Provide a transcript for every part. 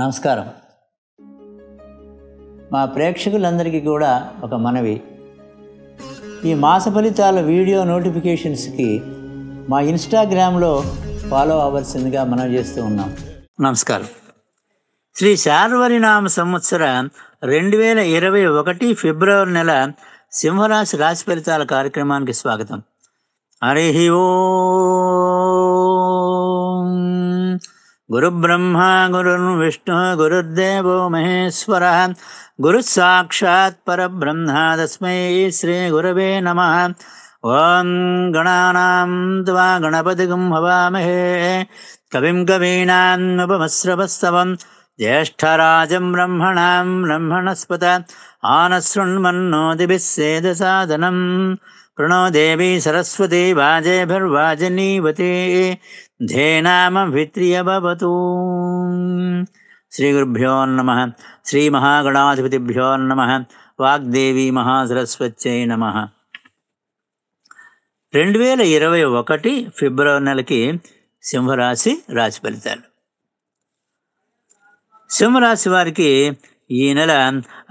నమస్కారం మా ప్రేక్షకులందరికీ కూడా ఒక మనవి ఈ మాస ఫలితాల వీడియో నోటిఫికేషన్స్కి మా ఇన్స్టాగ్రామ్లో ఫాలో అవ్వాల్సిందిగా మనం చేస్తూ ఉన్నాం నమస్కారం శ్రీ శార్వరినామ సంవత్సరం రెండు వేల ఇరవై ఒకటి ఫిబ్రవరి నెల సింహరాశి రాశి ఫలితాల కార్యక్రమానికి స్వాగతం హరి ఓ गुरुब्रह्मा गुरुर्विष्णु गुरुर्देवो महेश्वरः परब्रह्म तस्मै श्रीगुरवे नमः ॐ गणानां त्वा गणपतिगुं भवामहे कविम् कवीनानुपमस्रवस्सवम् ज्येष्ठराजं ब्रह्मणां ब्रह्मणस्पत आनश्रुण्मन्नोतिभिः सेदसाधनम् प्रणो देवी सरस्वती वाजेभिर्वाजिनीवती ధేనామభిత్రియ భవతు శ్రీగురుభ్యో నమ శ్రీ మహాగణాధిపతిభ్యో నమ వాగ్దేవి మహాసరస్వత్యై నమ రెండు వేల ఇరవై ఒకటి ఫిబ్రవరి నెలకి సింహరాశి రాశి ఫలితాలు సింహరాశి వారికి ఈ నెల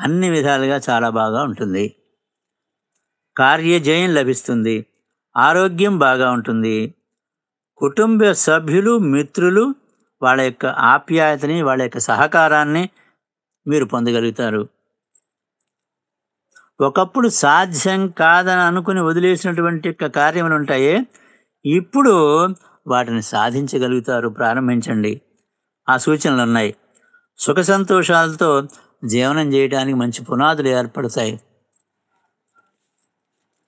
అన్ని విధాలుగా చాలా బాగా ఉంటుంది కార్యజయం లభిస్తుంది ఆరోగ్యం బాగా ఉంటుంది కుటుంబ సభ్యులు మిత్రులు వాళ్ళ యొక్క ఆప్యాయతని వాళ్ళ యొక్క సహకారాన్ని మీరు పొందగలుగుతారు ఒకప్పుడు సాధ్యం కాదని అనుకుని వదిలేసినటువంటి యొక్క కార్యములు ఉంటాయే ఇప్పుడు వాటిని సాధించగలుగుతారు ప్రారంభించండి ఆ సూచనలు ఉన్నాయి సుఖ సంతోషాలతో జీవనం చేయడానికి మంచి పునాదులు ఏర్పడతాయి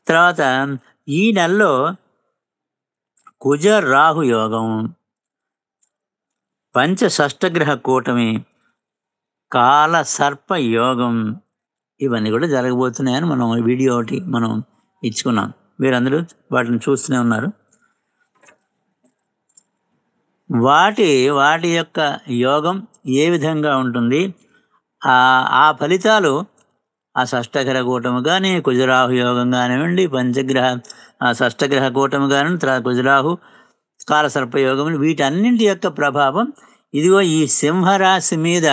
తర్వాత ఈ నెలలో కుజ రాహు యోగం పంచషష్టగ్రహ కూటమి కాల సర్ప యోగం ఇవన్నీ కూడా జరగబోతున్నాయని మనం వీడియో ఒకటి మనం ఇచ్చుకున్నాం మీరందరూ వాటిని చూస్తూనే ఉన్నారు వాటి వాటి యొక్క యోగం ఏ విధంగా ఉంటుంది ఆ ఫలితాలు ఆ షష్టగ్రహ కూటమి కానీ కుజరాహు యోగం కానివ్వండి పంచగ్రహ ఆ షష్టగ్రహ కూటమి కానీ తర్వాత గుజరాహు కాలసర్పయోగములు వీటన్నింటి యొక్క ప్రభావం ఇదిగో ఈ సింహరాశి మీద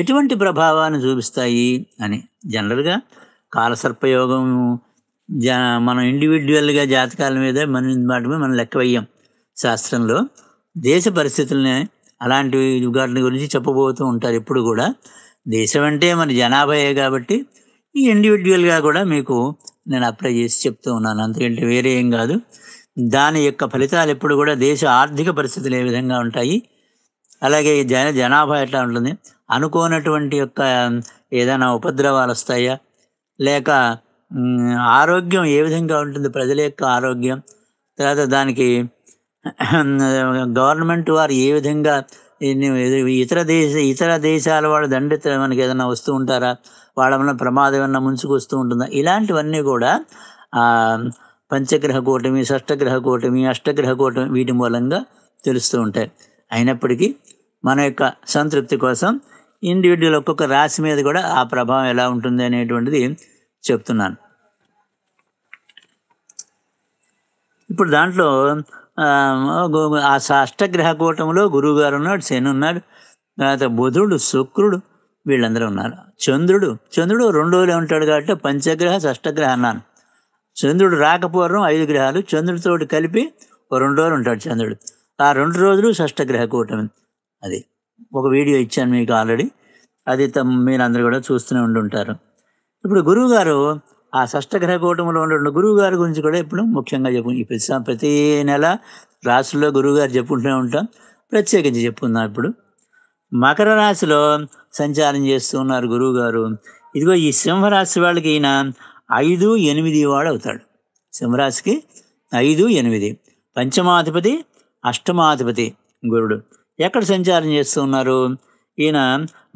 ఎటువంటి ప్రభావాన్ని చూపిస్తాయి అని జనరల్గా కాలసర్పయోగము జా మనం ఇండివిజువల్గా జాతకాల మీద మన వాటి మీద మనం లెక్క వేయం శాస్త్రంలో దేశ పరిస్థితుల్ని అలాంటి వాటిని గురించి చెప్పబోతూ ఉంటారు ఎప్పుడు కూడా దేశం అంటే మన జనాభాయే కాబట్టి ఈ ఇండివిజువల్గా కూడా మీకు నేను అప్లై చేసి చెప్తూ ఉన్నాను అంతకంటే వేరే ఏం కాదు దాని యొక్క ఫలితాలు ఎప్పుడు కూడా దేశ ఆర్థిక పరిస్థితులు ఏ విధంగా ఉంటాయి అలాగే జన జనాభా ఎట్లా ఉంటుంది అనుకోనటువంటి యొక్క ఏదైనా ఉపద్రవాలు వస్తాయా లేక ఆరోగ్యం ఏ విధంగా ఉంటుంది ప్రజల యొక్క ఆరోగ్యం తర్వాత దానికి గవర్నమెంట్ వారు ఏ విధంగా ఇతర దేశ ఇతర దేశాల వాళ్ళు దండెత్త మనకి ఏదైనా వస్తూ ఉంటారా వాళ్ళ వల్ల ప్రమాదం ఏమన్నా ముంచుకొస్తూ ఉంటుందా ఇలాంటివన్నీ కూడా పంచగ్రహ కూటమి షష్టగ్రహ కూటమి అష్టగ్రహ కూటమి వీటి మూలంగా తెలుస్తూ ఉంటాయి అయినప్పటికీ మన యొక్క సంతృప్తి కోసం ఇండివిజువల్ ఒక్కొక్క రాశి మీద కూడా ఆ ప్రభావం ఎలా ఉంటుంది అనేటువంటిది చెప్తున్నాను ఇప్పుడు దాంట్లో ఆ అష్టగ్రహ కూటంలో గురువుగారు ఉన్నాడు శని ఉన్నాడు తర్వాత బుధుడు శుక్రుడు వీళ్ళందరూ ఉన్నారు చంద్రుడు చంద్రుడు రెండు రోజులే ఉంటాడు కాబట్టి పంచగ్రహ షష్టగ్రహ అన్నాను చంద్రుడు రాకపూర్వం ఐదు గ్రహాలు చంద్రుడితోటి కలిపి రెండు రోజులు ఉంటాడు చంద్రుడు ఆ రెండు రోజులు షష్టగ్రహ కూటమి అది ఒక వీడియో ఇచ్చాను మీకు ఆల్రెడీ అది మీరందరూ కూడా చూస్తూనే ఉంటారు ఇప్పుడు గురువుగారు ఆ షష్టగ్రహ కూటములో ఉండే గురువుగారి గురించి కూడా ఇప్పుడు ముఖ్యంగా చెప్పు ప్రతి ప్రతి నెల రాసుల్లో గురువుగారు చెప్పుకుంటూనే ఉంటాం ప్రత్యేకించి చెప్పుకుందాం ఇప్పుడు మకర రాశిలో సంచారం చేస్తూ ఉన్నారు గురువుగారు ఇదిగో ఈ సింహరాశి వాళ్ళకి ఈయన ఐదు ఎనిమిది వాడు అవుతాడు సింహరాశికి ఐదు ఎనిమిది పంచమాధిపతి అష్టమాధిపతి గురుడు ఎక్కడ సంచారం చేస్తూ ఉన్నారు ఈయన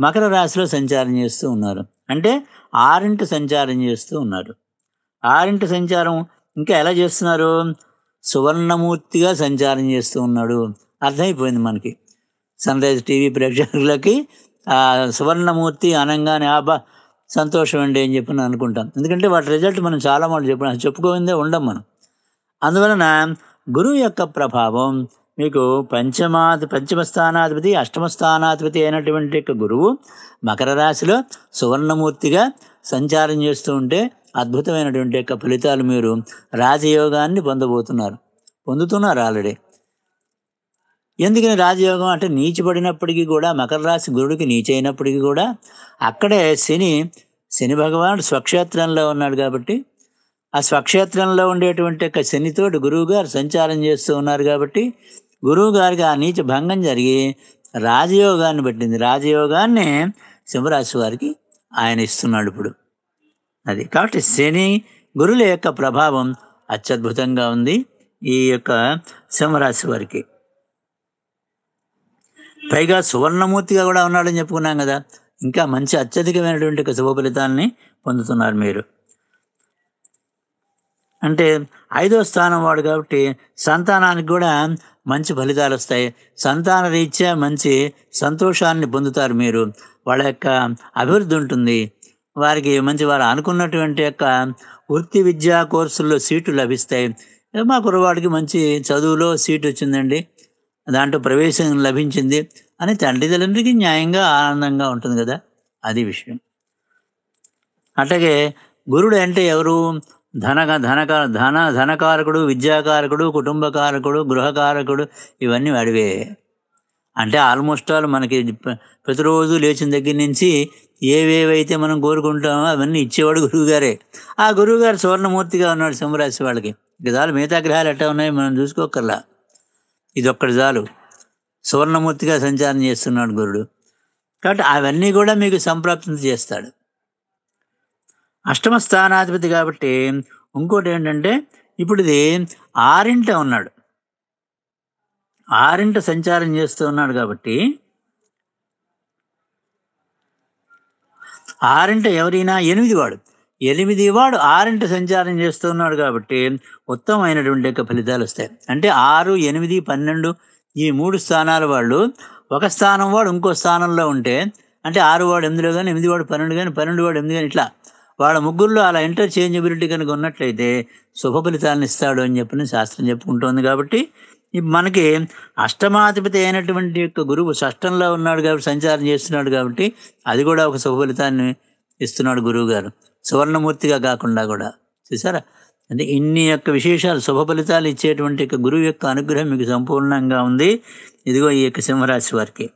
మకర రాశిలో సంచారం చేస్తూ ఉన్నారు అంటే ఆరింటి సంచారం చేస్తూ ఉన్నారు ఆరింటి సంచారం ఇంకా ఎలా చేస్తున్నారు సువర్ణమూర్తిగా సంచారం చేస్తూ ఉన్నాడు అర్థమైపోయింది మనకి సన్ రైజ్ టీవీ ప్రేక్షకులకి ఆ సువర్ణమూర్తి అనంగానే ఆబా సంతోషం అండి అని చెప్పి అనుకుంటాం ఎందుకంటే వాటి రిజల్ట్ మనం చాలా మంది చెప్పిన చెప్పుకోవిందే ఉండం మనం అందువలన గురువు యొక్క ప్రభావం మీకు పంచమాధి పంచమ స్థానాధిపతి అష్టమ స్థానాధిపతి అయినటువంటి యొక్క గురువు మకర రాశిలో సువర్ణమూర్తిగా సంచారం చేస్తూ ఉంటే అద్భుతమైనటువంటి యొక్క ఫలితాలు మీరు రాజయోగాన్ని పొందబోతున్నారు పొందుతున్నారు ఆల్రెడీ ఎందుకని రాజయోగం అంటే నీచిపడినప్పటికీ కూడా మకర రాశి గురుడికి నీచైనప్పటికీ కూడా అక్కడే శని శని భగవానుడు స్వక్షేత్రంలో ఉన్నాడు కాబట్టి ఆ స్వక్షేత్రంలో ఉండేటువంటి యొక్క శనితోటి గురువుగారు సంచారం చేస్తూ ఉన్నారు కాబట్టి గురువుగారికి ఆ నీచ భంగం జరిగి రాజయోగాన్ని పట్టింది రాజయోగాన్ని సింహరాశి వారికి ఆయన ఇస్తున్నాడు ఇప్పుడు అది కాబట్టి శని గురుల యొక్క ప్రభావం అత్యద్భుతంగా ఉంది ఈ యొక్క సింహరాశి వారికి పైగా సువర్ణమూర్తిగా కూడా ఉన్నాడని చెప్పుకున్నాం కదా ఇంకా మంచి అత్యధికమైనటువంటి శుభ ఫలితాన్ని పొందుతున్నారు మీరు అంటే ఐదో స్థానం వాడు కాబట్టి సంతానానికి కూడా మంచి ఫలితాలు వస్తాయి సంతాన రీత్యా మంచి సంతోషాన్ని పొందుతారు మీరు వాళ్ళ యొక్క అభివృద్ధి ఉంటుంది వారికి మంచి వారు అనుకున్నటువంటి యొక్క వృత్తి విద్యా కోర్సుల్లో సీటు లభిస్తాయి మా కుర్రవాడికి మంచి చదువులో సీటు వచ్చిందండి దాంట్లో ప్రవేశం లభించింది అని తండ్రిదండ్రికి న్యాయంగా ఆనందంగా ఉంటుంది కదా అది విషయం అట్లాగే గురుడు అంటే ఎవరు ధన ధనక ధన ధనకారకుడు విద్యాకారకుడు కుటుంబకారకుడు గృహకారకుడు ఇవన్నీ అడివే అంటే ఆల్మోస్ట్ ఆల్ మనకి ప్రతిరోజు లేచిన దగ్గర నుంచి ఏవేవైతే మనం కోరుకుంటామో అవన్నీ ఇచ్చేవాడు గురువుగారే ఆ గురువుగారు సువర్ణమూర్తిగా ఉన్నాడు సింహరాశి వాళ్ళకి ఇంకా మిగతా గ్రహాలు ఎట్టా ఉన్నాయి మనం చూసుకోకర్లా ఇదొక్కటి చాలు సువర్ణమూర్తిగా సంచారం చేస్తున్నాడు గురుడు కాబట్టి అవన్నీ కూడా మీకు సంప్రాప్తి చేస్తాడు అష్టమ స్థానాధిపతి కాబట్టి ఇంకోటి ఏంటంటే ఇప్పుడు ఇది ఆరింట ఉన్నాడు ఆరింట సంచారం చేస్తూ ఉన్నాడు కాబట్టి ఆరింట ఎవరైనా ఎనిమిది వాడు ఎనిమిది వాడు ఆరింటి సంచారం చేస్తున్నాడు కాబట్టి ఉత్తమమైనటువంటి యొక్క ఫలితాలు వస్తాయి అంటే ఆరు ఎనిమిది పన్నెండు ఈ మూడు స్థానాల వాళ్ళు ఒక స్థానం వాడు ఇంకో స్థానంలో ఉంటే అంటే ఆరు వాడు ఎనిమిదిలో కానీ ఎనిమిది వాడు పన్నెండు కానీ పన్నెండు వాడు ఎనిమిది కానీ ఇట్లా వాళ్ళ ముగ్గురులో అలా ఇంటర్చేంజబిలిటీ కనుక ఉన్నట్లయితే శుభ ఫలితాలను ఇస్తాడు అని చెప్పిన శాస్త్రం చెప్పుకుంటోంది కాబట్టి మనకి అష్టమాధిపతి అయినటువంటి యొక్క గురువు షష్టంలో ఉన్నాడు కాబట్టి సంచారం చేస్తున్నాడు కాబట్టి అది కూడా ఒక శుభ ఫలితాన్ని ఇస్తున్నాడు గురువు గారు సువర్ణమూర్తిగా కాకుండా కూడా చూసారా అంటే ఇన్ని యొక్క విశేషాలు శుభ ఫలితాలు ఇచ్చేటువంటి యొక్క గురువు యొక్క అనుగ్రహం మీకు సంపూర్ణంగా ఉంది ఇదిగో ఈ యొక్క సింహరాశి వారికి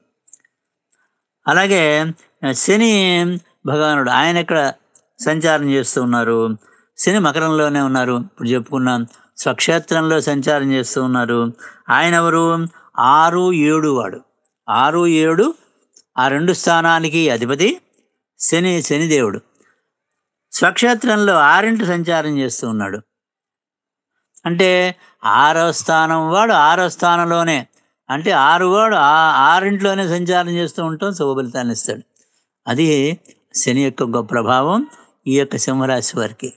అలాగే శని భగవానుడు ఆయన ఇక్కడ సంచారం చేస్తూ ఉన్నారు శని మకరంలోనే ఉన్నారు ఇప్పుడు చెప్పుకున్నాం స్వక్షేత్రంలో సంచారం చేస్తూ ఉన్నారు ఆయన ఎవరు ఆరు ఏడు వాడు ఆరు ఏడు ఆ రెండు స్థానానికి అధిపతి శని శనిదేవుడు స్వక్షేత్రంలో ఆరింటి సంచారం చేస్తూ ఉన్నాడు అంటే ఆరో స్థానం వాడు ఆరో స్థానంలోనే అంటే ఆరు వాడు ఆరింట్లోనే సంచారం చేస్తూ ఉంటాం శుభఫలితాన్ని ఇస్తాడు అది శని యొక్క గొప్ప ప్రభావం ఈ యొక్క సింహరాశి వారికి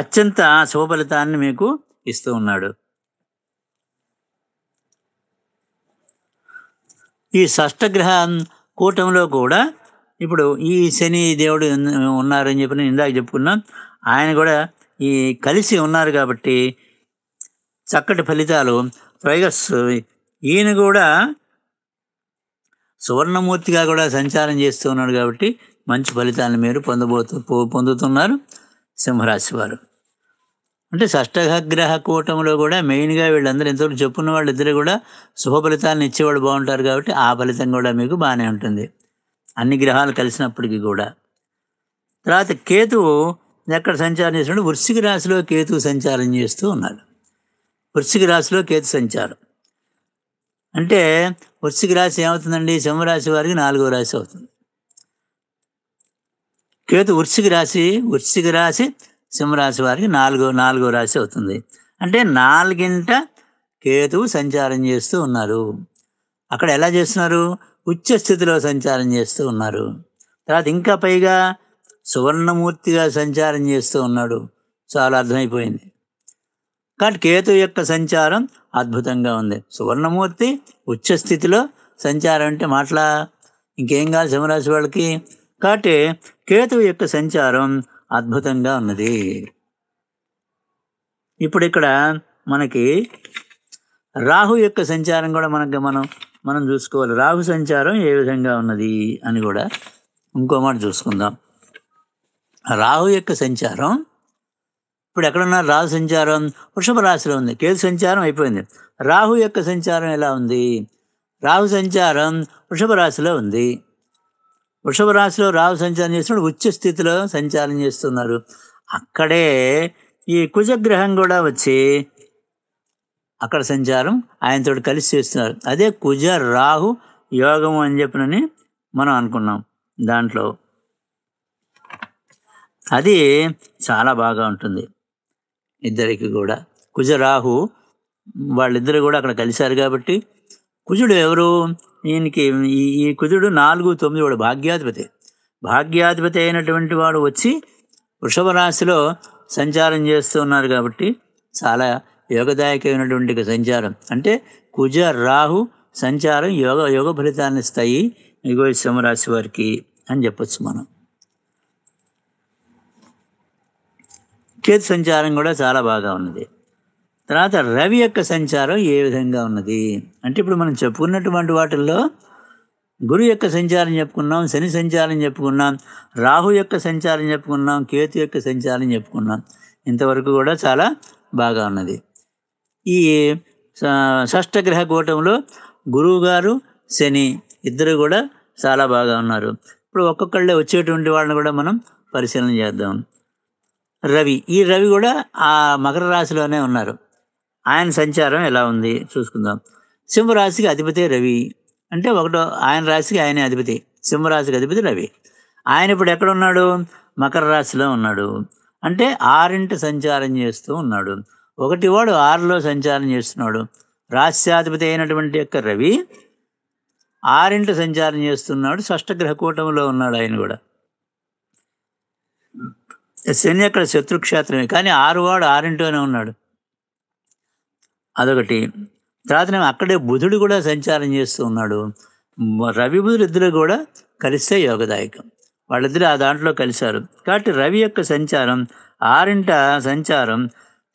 అత్యంత శుభఫలితాన్ని మీకు ఇస్తూ ఉన్నాడు ఈ షష్ఠగ్రహం కూటంలో కూడా ఇప్పుడు ఈ శని దేవుడు ఉన్నారని చెప్పి నేను ఇందాక చెప్పుకున్నాం ఆయన కూడా ఈ కలిసి ఉన్నారు కాబట్టి చక్కటి ఫలితాలు రైగస్ ఈయన కూడా సువర్ణమూర్తిగా కూడా సంచారం చేస్తూ ఉన్నాడు కాబట్టి మంచి ఫలితాలను మీరు పొందబోతు పొందుతున్నారు సింహరాశి వారు అంటే షష్టగ్రహ కూటంలో కూడా మెయిన్గా వీళ్ళందరూ ఇంతవరకు చెప్పున్న వాళ్ళిద్దరు కూడా శుభ ఫలితాలను ఇచ్చేవాళ్ళు బాగుంటారు కాబట్టి ఆ ఫలితం కూడా మీకు బాగానే ఉంటుంది అన్ని గ్రహాలు కలిసినప్పటికీ కూడా తర్వాత కేతువు ఎక్కడ సంచారం చేసినప్పుడు వృశ్చిక రాశిలో కేతు సంచారం చేస్తూ ఉన్నాడు వృశ్చిక రాశిలో కేతు సంచారం అంటే వృశ్చిక రాశి ఏమవుతుందండి సింహరాశి వారికి నాలుగో రాశి అవుతుంది కేతు వృశ్చిక రాశి వృశ్చిక రాశి సింహరాశి వారికి నాలుగో నాలుగో రాశి అవుతుంది అంటే నాలుగింట కేతువు సంచారం చేస్తూ ఉన్నారు అక్కడ ఎలా చేస్తున్నారు ఉచ్చ స్థితిలో సంచారం చేస్తూ ఉన్నారు తర్వాత ఇంకా పైగా సువర్ణమూర్తిగా సంచారం చేస్తూ ఉన్నాడు చాలా అర్థమైపోయింది కానీ కేతు యొక్క సంచారం అద్భుతంగా ఉంది సువర్ణమూర్తి ఉచ్చ స్థితిలో సంచారం అంటే మాటలా ఇంకేం కాదు సింహరాశి వాళ్ళకి కాబట్టి కేతువు యొక్క సంచారం అద్భుతంగా ఉన్నది ఇప్పుడు ఇక్కడ మనకి రాహు యొక్క సంచారం కూడా మనకి మనం మనం చూసుకోవాలి రాహు సంచారం ఏ విధంగా ఉన్నది అని కూడా ఇంకో మాట చూసుకుందాం రాహు యొక్క సంచారం ఇప్పుడు ఎక్కడున్న రాహు సంచారం వృషభ రాశిలో ఉంది కేతు సంచారం అయిపోయింది రాహు యొక్క సంచారం ఎలా ఉంది రాహు సంచారం వృషభ రాశిలో ఉంది వృషభ రాశిలో రాహు సంచారం చేస్తున్నాడు ఉచ్చ స్థితిలో సంచారం చేస్తున్నారు అక్కడే ఈ కుజగ్రహం కూడా వచ్చి అక్కడ సంచారం ఆయనతో కలిసి చేస్తున్నారు అదే కుజ రాహు యోగము అని చెప్పినని మనం అనుకున్నాం దాంట్లో అది చాలా బాగా ఉంటుంది ఇద్దరికి కూడా కుజ రాహు వాళ్ళిద్దరు కూడా అక్కడ కలిశారు కాబట్టి కుజుడు ఎవరు ఈయనకి ఈ ఈ కుజుడు నాలుగు తొమ్మిది వాడు భాగ్యాధిపతి భాగ్యాధిపతి అయినటువంటి వాడు వచ్చి వృషభ రాశిలో సంచారం చేస్తూ ఉన్నారు కాబట్టి చాలా యోగదాయకమైనటువంటి సంచారం అంటే కుజ రాహు సంచారం యోగ యోగ ఫలితాన్ని ఇస్తాయి ఇగో సింహరాశి వారికి అని చెప్పొచ్చు మనం కేతు సంచారం కూడా చాలా బాగా ఉన్నది తర్వాత రవి యొక్క సంచారం ఏ విధంగా ఉన్నది అంటే ఇప్పుడు మనం చెప్పుకున్నటువంటి వాటిల్లో గురు యొక్క సంచారం చెప్పుకున్నాం శని సంచారం చెప్పుకున్నాం రాహు యొక్క సంచారం చెప్పుకున్నాం కేతు యొక్క సంచారం చెప్పుకున్నాం ఇంతవరకు కూడా చాలా బాగా ఉన్నది ఈ గ్రహ కూటంలో గురువు గారు శని ఇద్దరు కూడా చాలా బాగా ఉన్నారు ఇప్పుడు ఒక్కొక్కళ్ళే వచ్చేటువంటి వాళ్ళని కూడా మనం పరిశీలన చేద్దాం రవి ఈ రవి కూడా ఆ మకర రాశిలోనే ఉన్నారు ఆయన సంచారం ఎలా ఉంది చూసుకుందాం సింహరాశికి అధిపతి రవి అంటే ఒకటో ఆయన రాశికి ఆయనే అధిపతి సింహరాశికి అధిపతి రవి ఆయన ఇప్పుడు ఎక్కడ ఉన్నాడు మకర రాశిలో ఉన్నాడు అంటే ఆరింట సంచారం చేస్తూ ఉన్నాడు ఒకటి వాడు ఆరులో సంచారం చేస్తున్నాడు రాశ్యాధిపతి అయినటువంటి యొక్క రవి ఆరింట సంచారం చేస్తున్నాడు షష్టగ్రహ కూటంలో ఉన్నాడు ఆయన కూడా శని అక్కడ శత్రుక్షేత్రమే కానీ ఆరు వాడు ఆరింటోనే ఉన్నాడు అదొకటి తర్వాత అక్కడే బుధుడు కూడా సంచారం చేస్తూ ఉన్నాడు రవి బుధుడు ఇద్దరు కూడా కలిస్తే యోగదాయకం వాళ్ళిద్దరు ఆ దాంట్లో కలిశారు కాబట్టి రవి యొక్క సంచారం ఆరింట సంచారం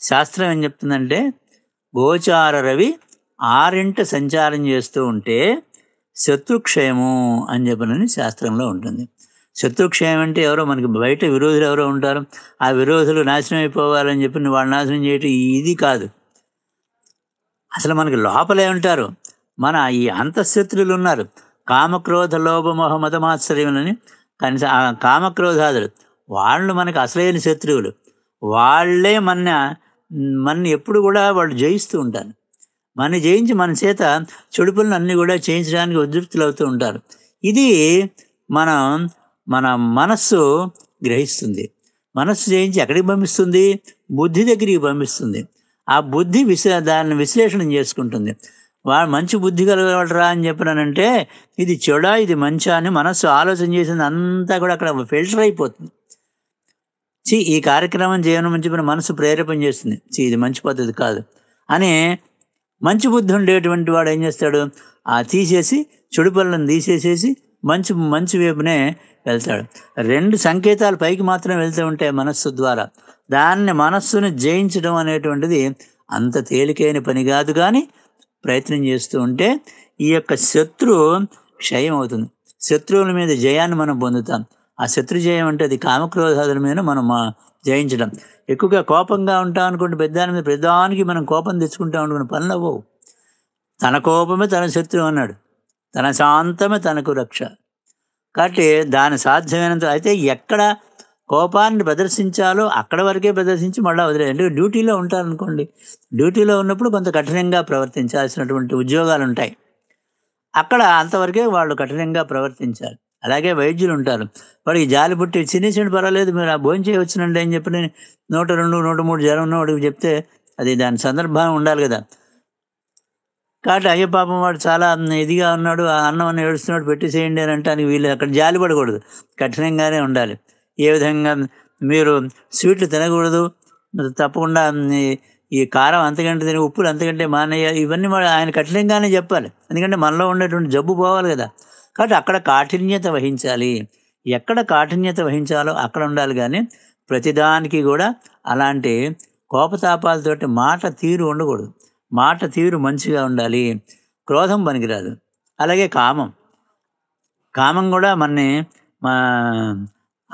శాస్త్రం ఏం చెప్తుందంటే గోచార రవి ఆరింట సంచారం చేస్తూ ఉంటే శత్రుక్షయము అని చెప్పనని శాస్త్రంలో ఉంటుంది శత్రుక్షయం అంటే ఎవరో మనకి బయట విరోధులు ఎవరో ఉంటారు ఆ విరోధులు నాశనం అయిపోవాలని చెప్పి వాళ్ళు నాశనం చేయటం ఇది కాదు అసలు మనకి లోపలే ఉంటారు మన ఈ అంతఃశత్రులు ఉన్నారు కామక్రోధ లోభమోహ మతమాశ్చర్యములని కనీస కామక్రోధాదులు వాళ్ళు మనకు అసలైన శత్రువులు వాళ్ళే మన మన ఎప్పుడు కూడా వాళ్ళు జయిస్తూ ఉంటారు మన జయించి మన చేత చెడు పనులు అన్నీ కూడా చేయించడానికి ఉద్యుక్తులు అవుతూ ఉంటారు ఇది మనం మన మనస్సు గ్రహిస్తుంది మనస్సు జయించి ఎక్కడికి పంపిస్తుంది బుద్ధి దగ్గరికి పంపిస్తుంది ఆ బుద్ధి విశ్లే దాన్ని విశ్లేషణ చేసుకుంటుంది వాడు మంచి బుద్ధి కలగలరా అని చెప్పినానంటే ఇది చెడా ఇది మంచా అని మనస్సు ఆలోచన చేసింది అంతా కూడా అక్కడ ఫిల్టర్ అయిపోతుంది చి ఈ కార్యక్రమం చేయడం మంచి చెప్పిన మనసు ప్రేరేపణ చేస్తుంది చి ఇది మంచి పద్ధతి కాదు అని మంచి బుద్ధి ఉండేటువంటి వాడు ఏం చేస్తాడు ఆ తీసేసి చెడు పనులను తీసేసేసి మంచి మంచి వైపునే వెళ్తాడు రెండు సంకేతాలు పైకి మాత్రం వెళ్తూ ఉంటాయి మనస్సు ద్వారా దాన్ని మనస్సును జయించడం అనేటువంటిది అంత తేలికైన పని కాదు కానీ ప్రయత్నం చేస్తూ ఉంటే ఈ యొక్క శత్రు క్షయం అవుతుంది శత్రువుల మీద జయాన్ని మనం పొందుతాం ఆ శత్రు జయం అంటే అది కామక్రోధాదుల మీద మనం జయించడం ఎక్కువగా కోపంగా ఉంటాం అనుకుంటే పెద్దాని మీద పెద్దానికి మనం కోపం తెచ్చుకుంటాం అనుకున్న పనులు అవ్వవు తన కోపమే తన శత్రువు అన్నాడు తన శాంతమే తనకు రక్ష కాబట్టి దాని సాధ్యమైనంత అయితే ఎక్కడ కోపాన్ని ప్రదర్శించాలో అక్కడ వరకే ప్రదర్శించి మళ్ళీ వదిలేదు డ్యూటీలో ఉంటారనుకోండి డ్యూటీలో ఉన్నప్పుడు కొంత కఠినంగా ప్రవర్తించాల్సినటువంటి ఉద్యోగాలు ఉంటాయి అక్కడ అంతవరకే వాళ్ళు కఠినంగా ప్రవర్తించాలి అలాగే వైద్యులు ఉంటారు వాడికి జాలి పుట్టి చిన్న చిన్న పర్వాలేదు మీరు ఆ భోజనం చేయవచ్చునండి అని చెప్పి నేను నూట రెండు నూట మూడు జ్వరం ఉన్నవాడికి చెప్తే అది దాని సందర్భం ఉండాలి కదా కాబట్టి అయ్యో పాపం వాడు చాలా ఇదిగా ఉన్నాడు ఆ అన్నం అని ఏడుస్తున్నాడు చేయండి అని అంటానికి వీళ్ళు అక్కడ జాలి పడకూడదు కఠినంగానే ఉండాలి ఏ విధంగా మీరు స్వీట్లు తినకూడదు తప్పకుండా ఈ కారం అంతకంటే తిని ఉప్పులు అంతకంటే మానయ్య ఇవన్నీ ఆయన కఠినంగానే చెప్పాలి ఎందుకంటే మనలో ఉండేటువంటి జబ్బు పోవాలి కదా కాబట్టి అక్కడ కాఠిన్యత వహించాలి ఎక్కడ కాఠిన్యత వహించాలో అక్కడ ఉండాలి కానీ ప్రతిదానికి కూడా అలాంటి కోపతాపాలతోటి మాట తీరు ఉండకూడదు మాట తీరు మంచిగా ఉండాలి క్రోధం పనికిరాదు అలాగే కామం కామం కూడా మనని మా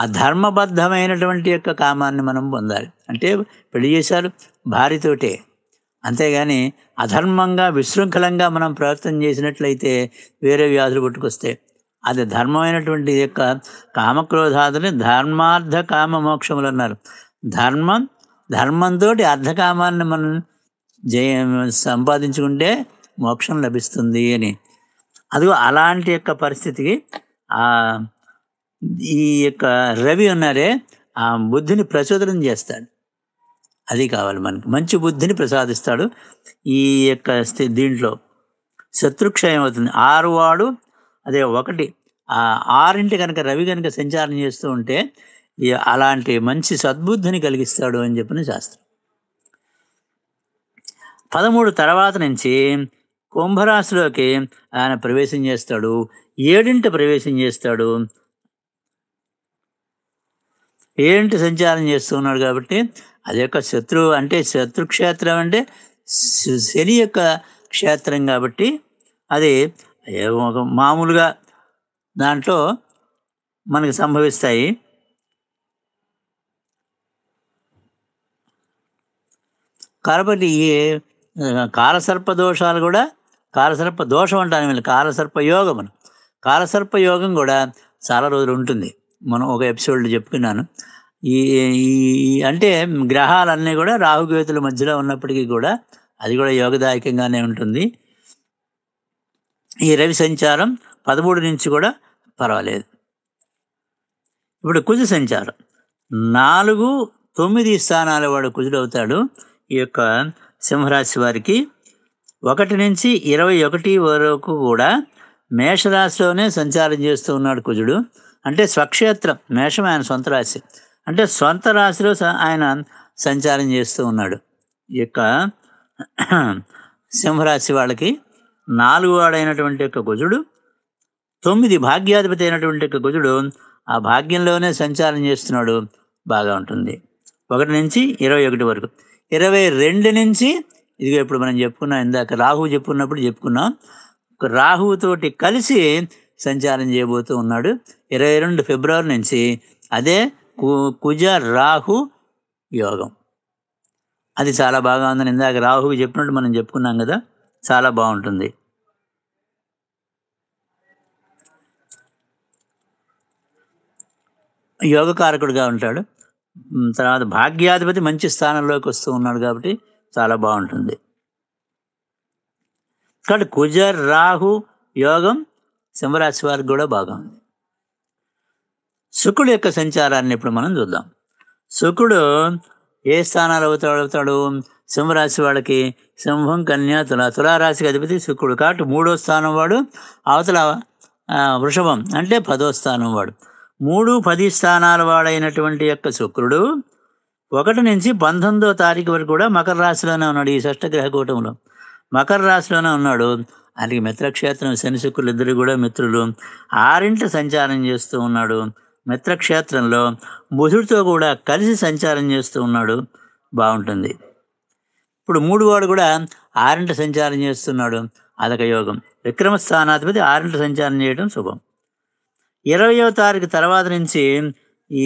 అధర్మబద్ధమైనటువంటి యొక్క కామాన్ని మనం పొందాలి అంటే పెళ్లి చేశారు భార్యతోటే అంతేగాని అధర్మంగా విశృంఖలంగా మనం ప్రవర్తన చేసినట్లయితే వేరే వ్యాధులు పుట్టుకొస్తే అది ధర్మమైనటువంటి యొక్క కామక్రోధాదుని ధర్మార్థ కామ మోక్షములు అన్నారు ధర్మం ధర్మంతో అర్ధకామాన్ని మనం జయం సంపాదించుకుంటే మోక్షం లభిస్తుంది అని అదిగో అలాంటి యొక్క పరిస్థితికి ఆ ఈ యొక్క రవి ఉన్నారే ఆ బుద్ధిని ప్రచోదనం చేస్తాడు అది కావాలి మనకి మంచి బుద్ధిని ప్రసాదిస్తాడు ఈ యొక్క దీంట్లో శత్రుక్షయం అవుతుంది ఆరు వాడు అదే ఒకటి ఆరింటి కనుక రవి కనుక సంచారం చేస్తూ ఉంటే అలాంటి మంచి సద్బుద్ధిని కలిగిస్తాడు అని చెప్పిన శాస్త్రం పదమూడు తర్వాత నుంచి కుంభరాశిలోకి ఆయన ప్రవేశం చేస్తాడు ఏడింటి ప్రవేశం చేస్తాడు ఏడింటి సంచారం చేస్తున్నాడు కాబట్టి అది యొక్క శత్రువు అంటే శత్రుక్షేత్రం అంటే శని యొక్క క్షేత్రం కాబట్టి అది మామూలుగా దాంట్లో మనకు సంభవిస్తాయి కాబట్టి ఈ కాలసర్ప దోషాలు కూడా కాలసర్ప దోషం అంటాను వీళ్ళు కాలసర్ప యోగం అని కాలసర్ప యోగం కూడా చాలా రోజులు ఉంటుంది మనం ఒక ఎపిసోడ్లో చెప్పుకున్నాను ఈ అంటే గ్రహాలన్నీ కూడా రాహుగేతుల మధ్యలో ఉన్నప్పటికీ కూడా అది కూడా యోగదాయకంగానే ఉంటుంది ఈ రవి సంచారం పదమూడు నుంచి కూడా పర్వాలేదు ఇప్పుడు కుజ సంచారం నాలుగు తొమ్మిది స్థానాల వాడు అవుతాడు ఈ యొక్క సింహరాశి వారికి ఒకటి నుంచి ఇరవై ఒకటి వరకు కూడా మేషరాశిలోనే సంచారం చేస్తూ ఉన్నాడు కుజుడు అంటే స్వక్షేత్రం మేషం ఆయన సొంత రాశి అంటే సొంత రాశిలో ఆయన సంచారం చేస్తూ ఉన్నాడు యొక్క సింహరాశి వాళ్ళకి నాలుగు వాడైనటువంటి యొక్క కుజుడు తొమ్మిది భాగ్యాధిపతి అయినటువంటి యొక్క కుజుడు ఆ భాగ్యంలోనే సంచారం చేస్తున్నాడు బాగా ఉంటుంది ఒకటి నుంచి ఇరవై ఒకటి వరకు ఇరవై రెండు నుంచి ఇదిగో ఇప్పుడు మనం చెప్పుకున్నాం ఇందాక రాహు చెప్పుకున్నప్పుడు చెప్పుకున్నాం రాహుతోటి కలిసి సంచారం చేయబోతూ ఉన్నాడు ఇరవై రెండు ఫిబ్రవరి నుంచి అదే కుజ రాహు యోగం అది చాలా బాగా ఉందని ఇందాక రాహు చెప్పినట్టు మనం చెప్పుకున్నాం కదా చాలా బాగుంటుంది కారకుడుగా ఉంటాడు తర్వాత భాగ్యాధిపతి మంచి స్థానంలోకి వస్తూ ఉన్నాడు కాబట్టి చాలా బాగుంటుంది కాబట్టి కుజ రాహు యోగం సింహరాశి వారికి కూడా బాగుంది శుకుడు యొక్క సంచారాన్ని ఇప్పుడు మనం చూద్దాం శుకుడు ఏ స్థానాలు అవుతాడు అవుతాడు సింహరాశి వాళ్ళకి సింహం కన్యా తుల తులారాశికి అధిపతి శుక్రుడు కాబట్టి మూడో స్థానం వాడు అవతల వృషభం అంటే పదో స్థానం వాడు మూడు పది స్థానాల వాడైనటువంటి యొక్క శుక్రుడు ఒకటి నుంచి పంతొమ్మిదో తారీఖు వరకు కూడా మకర రాశిలోనే ఉన్నాడు ఈ షష్టగ్రహ కూటంలో మకర రాశిలోనే ఉన్నాడు ఆయనకి మిత్రక్షేత్రం శని శుక్రులు ఇద్దరు కూడా మిత్రులు ఆరింట సంచారం చేస్తూ ఉన్నాడు మిత్రక్షేత్రంలో బుధుడితో కూడా కలిసి సంచారం చేస్తూ ఉన్నాడు బాగుంటుంది ఇప్పుడు మూడు వాడు కూడా ఆరింట సంచారం చేస్తున్నాడు అదొక యోగం విక్రమ స్థానాధిపతి ఆరింట సంచారం చేయడం శుభం ఇరవయో తారీఖు తర్వాత నుంచి ఈ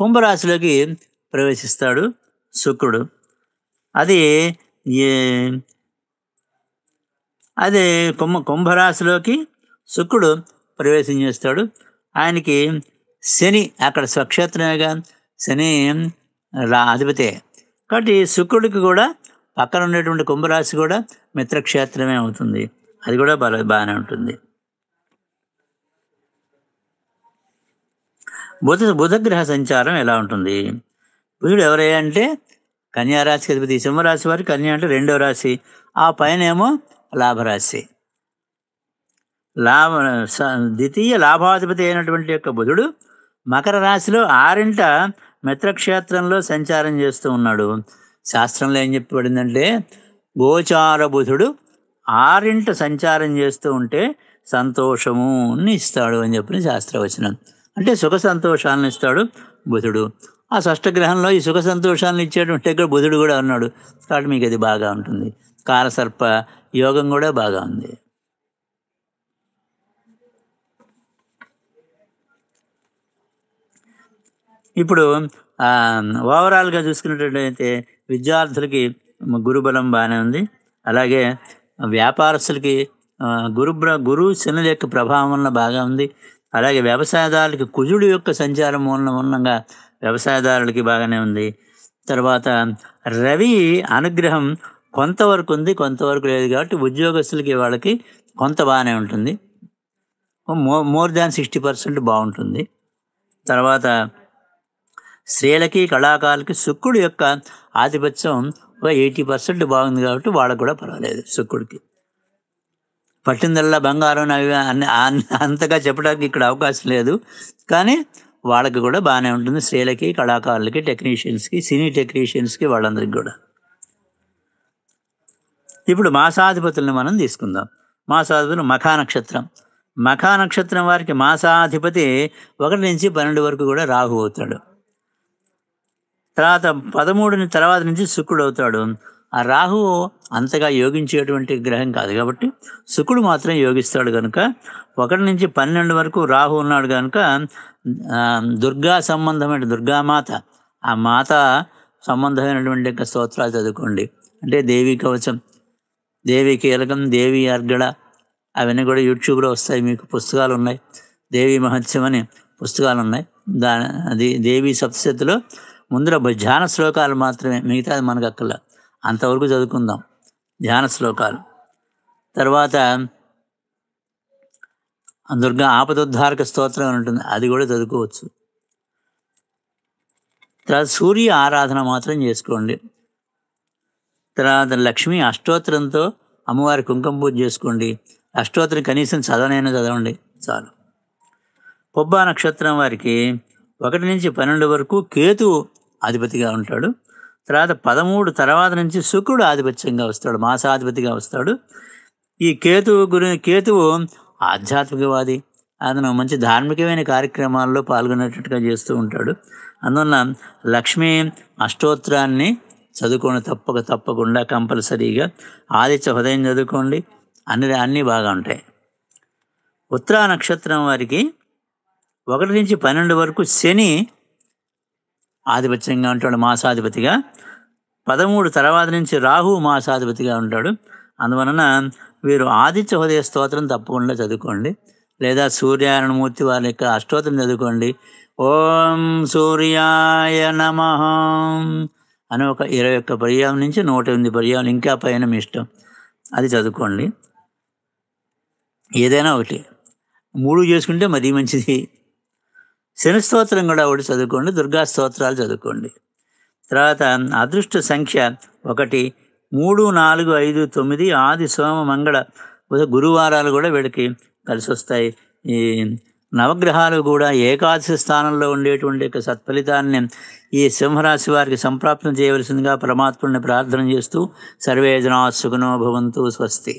కుంభరాశిలోకి ప్రవేశిస్తాడు శుక్రుడు అది అది కుంభ కుంభరాశిలోకి శుక్రుడు ప్రవేశం చేస్తాడు ఆయనకి శని అక్కడ స్వక్షేత్రమేగా శని రా అధిపతే కాబట్టి శుక్రుడికి కూడా పక్కన ఉండేటువంటి కుంభరాశి కూడా మిత్రక్షేత్రమే అవుతుంది అది కూడా బాగా బాగానే ఉంటుంది బుధ బుధగ్రహ సంచారం ఎలా ఉంటుంది బుధుడు ఎవరయ్యా అంటే కన్యారాశికి అధిపతి సింహరాశి వారికి కన్యా అంటే రెండవ రాశి ఆ పైన ఏమో లాభరాశి లాభ ద్వితీయ లాభాధిపతి అయినటువంటి యొక్క బుధుడు మకర రాశిలో ఆరింట మిత్రక్షేత్రంలో సంచారం చేస్తూ ఉన్నాడు శాస్త్రంలో ఏం చెప్పబడిందంటే గోచార బుధుడు ఆరింట సంచారం చేస్తూ ఉంటే సంతోషము ఇస్తాడు అని చెప్పిన శాస్త్రవచనం అంటే సుఖ సంతోషాలను ఇస్తాడు బుధుడు ఆ గ్రహంలో ఈ సుఖ సంతోషాలను ఇచ్చేటువంటి దగ్గర బుధుడు కూడా ఉన్నాడు కాబట్టి మీకు అది బాగా ఉంటుంది కాలసర్ప యోగం కూడా బాగా ఉంది ఇప్పుడు ఓవరాల్గా చూసుకున్నట్లయితే విద్యార్థులకి గురుబలం బాగానే ఉంది అలాగే వ్యాపారస్తులకి గురు గురువు శని యొక్క ప్రభావం వల్ల బాగా ఉంది అలాగే వ్యవసాయదారులకి కుజుడు యొక్క సంచారం మూలన మూలంగా వ్యవసాయదారులకి బాగానే ఉంది తర్వాత రవి అనుగ్రహం కొంతవరకు ఉంది కొంతవరకు లేదు కాబట్టి ఉద్యోగస్తులకి వాళ్ళకి కొంత బాగానే ఉంటుంది మో మోర్ దాన్ సిక్స్టీ పర్సెంట్ బాగుంటుంది తర్వాత స్త్రీలకి కళాకారులకి శుక్రుడు యొక్క ఆధిపత్యం ఒక ఎయిటీ పర్సెంట్ బాగుంది కాబట్టి వాళ్ళకు కూడా పర్వాలేదు శుక్రుడికి పట్టిందల్లా బంగారం అవి అన్ని అంతగా చెప్పడానికి ఇక్కడ అవకాశం లేదు కానీ వాళ్ళకి కూడా బాగానే ఉంటుంది స్త్రీలకి కళాకారులకి టెక్నీషియన్స్కి సినీ టెక్నీషియన్స్కి వాళ్ళందరికీ కూడా ఇప్పుడు మాసాధిపతులను మనం తీసుకుందాం మాసాధిపతులు మఖా నక్షత్రం మఖా నక్షత్రం వారికి మాసాధిపతి ఒకటి నుంచి పన్నెండు వరకు కూడా రాహు అవుతాడు తర్వాత పదమూడుని తర్వాత నుంచి శుక్రుడు అవుతాడు ఆ రాహువు అంతగా యోగించేటువంటి గ్రహం కాదు కాబట్టి శుకుడు మాత్రం యోగిస్తాడు కనుక ఒకటి నుంచి పన్నెండు వరకు రాహు ఉన్నాడు కనుక దుర్గా సంబంధమైన దుర్గామాత ఆ మాత సంబంధమైనటువంటి యొక్క స్తోత్రాలు చదువుకోండి అంటే దేవి కవచం దేవి కీలకం దేవి అర్గడ అవన్నీ కూడా యూట్యూబ్లో వస్తాయి మీకు పుస్తకాలు ఉన్నాయి దేవి మహత్సవం అని పుస్తకాలు ఉన్నాయి దాని అది దేవి సప్తశతిలో ముందర భజాన శ్లోకాలు మాత్రమే మిగతాది మనకు అక్కర్లేదు అంతవరకు చదువుకుందాం ధ్యాన శ్లోకాలు తర్వాత దుర్గా ఆపదోద్ధారక స్తోత్రం అని ఉంటుంది అది కూడా చదువుకోవచ్చు తర్వాత సూర్య ఆరాధన మాత్రం చేసుకోండి తర్వాత లక్ష్మి అష్టోత్తరంతో అమ్మవారి కుంకుమ పూజ చేసుకోండి అష్టోత్తరం కనీసం చదవనైనా చదవండి చాలు పొబ్బా నక్షత్రం వారికి ఒకటి నుంచి పన్నెండు వరకు కేతు అధిపతిగా ఉంటాడు తర్వాత పదమూడు తర్వాత నుంచి శుక్రుడు ఆధిపత్యంగా వస్తాడు మాసాధిపతిగా వస్తాడు ఈ కేతువు గురి కేతువు ఆధ్యాత్మికవాది అతను మంచి ధార్మికమైన కార్యక్రమాల్లో పాల్గొనేటట్టుగా చేస్తూ ఉంటాడు అందువల్ల లక్ష్మి అష్టోత్తరాన్ని చదువుకొని తప్పక తప్పకుండా కంపల్సరీగా ఆదిత్య హృదయం చదువుకోండి అన్ని అన్నీ బాగా ఉంటాయి ఉత్తరా నక్షత్రం వారికి ఒకటి నుంచి పన్నెండు వరకు శని ఆధిపత్యంగా ఉంటాడు మాసాధిపతిగా పదమూడు తర్వాత నుంచి రాహు మాసాధిపతిగా ఉంటాడు అందువలన వీరు ఆదిత్య హృదయ స్తోత్రం తప్పకుండా చదువుకోండి లేదా సూర్యారాయణమూర్తి వారి యొక్క అష్టోత్రం చదువుకోండి ఓం సూర్యాయ నమ అని ఒక ఇరవై ఒక్క పర్యాయం నుంచి నూట ఎనిమిది పర్యాయం ఇంకా పైన మీ ఇష్టం అది చదువుకోండి ఏదైనా ఒకటి మూడు చేసుకుంటే మరీ మంచిది శని స్తోత్రం కూడా ఒకటి చదువుకోండి దుర్గా స్తోత్రాలు చదువుకోండి తర్వాత అదృష్ట సంఖ్య ఒకటి మూడు నాలుగు ఐదు తొమ్మిది ఆది సోమ మంగళ గురువారాలు కూడా వీడికి కలిసి వస్తాయి ఈ నవగ్రహాలు కూడా ఏకాదశి స్థానంలో ఉండేటువంటి యొక్క సత్ఫలితాన్ని ఈ సింహరాశి వారికి సంప్రాప్తం చేయవలసిందిగా పరమాత్ముడిని ప్రార్థన చేస్తూ సర్వేజనా సుఖనో భవంతు స్వస్తి